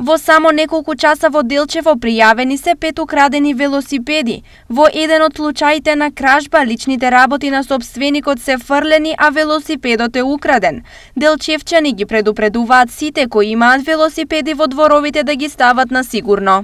Во само неколку часа во Делчево пријавени се пет украдени велосипеди. Во еден од случаите на кражба, личните работи на собственикот се фрлени, а велосипедот е украден. Делчевчани ги предупредуваат сите кои имаат велосипеди во дворовите да ги стават на сигурно.